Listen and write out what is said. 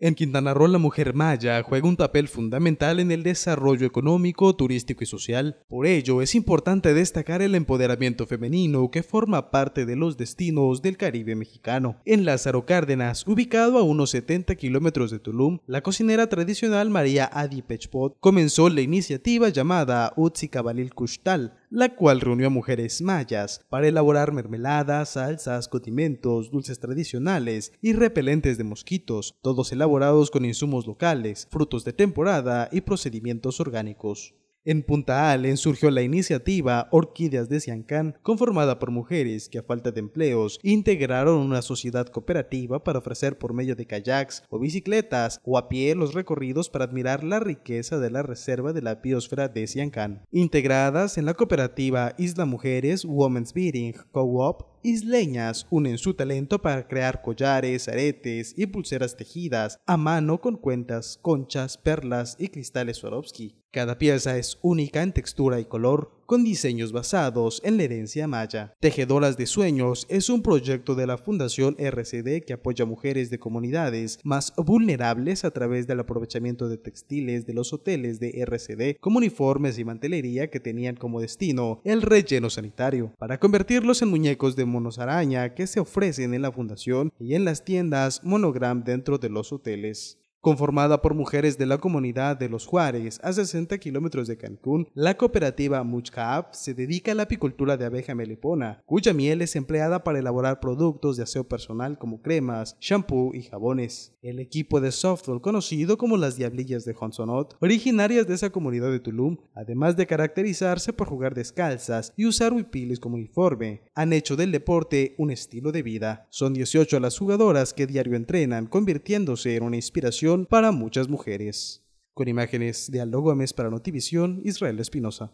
En Quintana Roo, la mujer maya juega un papel fundamental en el desarrollo económico, turístico y social. Por ello, es importante destacar el empoderamiento femenino que forma parte de los destinos del Caribe mexicano. En Lázaro Cárdenas, ubicado a unos 70 kilómetros de Tulum, la cocinera tradicional María Adi Pechpot comenzó la iniciativa llamada Utsi Kushtal, la cual reunió a mujeres mayas para elaborar mermeladas, salsas, condimentos, dulces tradicionales y repelentes de mosquitos, todos elaborados con insumos locales, frutos de temporada y procedimientos orgánicos. En Punta Allen surgió la iniciativa Orquídeas de Siancán, conformada por mujeres que a falta de empleos integraron una sociedad cooperativa para ofrecer por medio de kayaks o bicicletas o a pie los recorridos para admirar la riqueza de la reserva de la biosfera de Siancán. Integradas en la cooperativa Isla Mujeres Women's Beating Co-op, isleñas unen su talento para crear collares, aretes y pulseras tejidas a mano con cuentas, conchas, perlas y cristales Swarovski. Cada pieza es única en textura y color, con diseños basados en la herencia maya. Tejedoras de Sueños es un proyecto de la Fundación RCD que apoya a mujeres de comunidades más vulnerables a través del aprovechamiento de textiles de los hoteles de RCD como uniformes y mantelería que tenían como destino el relleno sanitario, para convertirlos en muñecos de monos araña que se ofrecen en la fundación y en las tiendas Monogram dentro de los hoteles. Conformada por mujeres de la comunidad de Los Juárez, a 60 kilómetros de Cancún, la cooperativa muchcap se dedica a la apicultura de abeja melipona, cuya miel es empleada para elaborar productos de aseo personal como cremas, shampoo y jabones. El equipo de software conocido como las Diablillas de Honsonot, originarias de esa comunidad de Tulum, además de caracterizarse por jugar descalzas y usar huipiles como uniforme, han hecho del deporte un estilo de vida. Son 18 las jugadoras que diario entrenan, convirtiéndose en una inspiración para muchas mujeres. Con imágenes de Gómez para Notivisión, Israel Espinosa.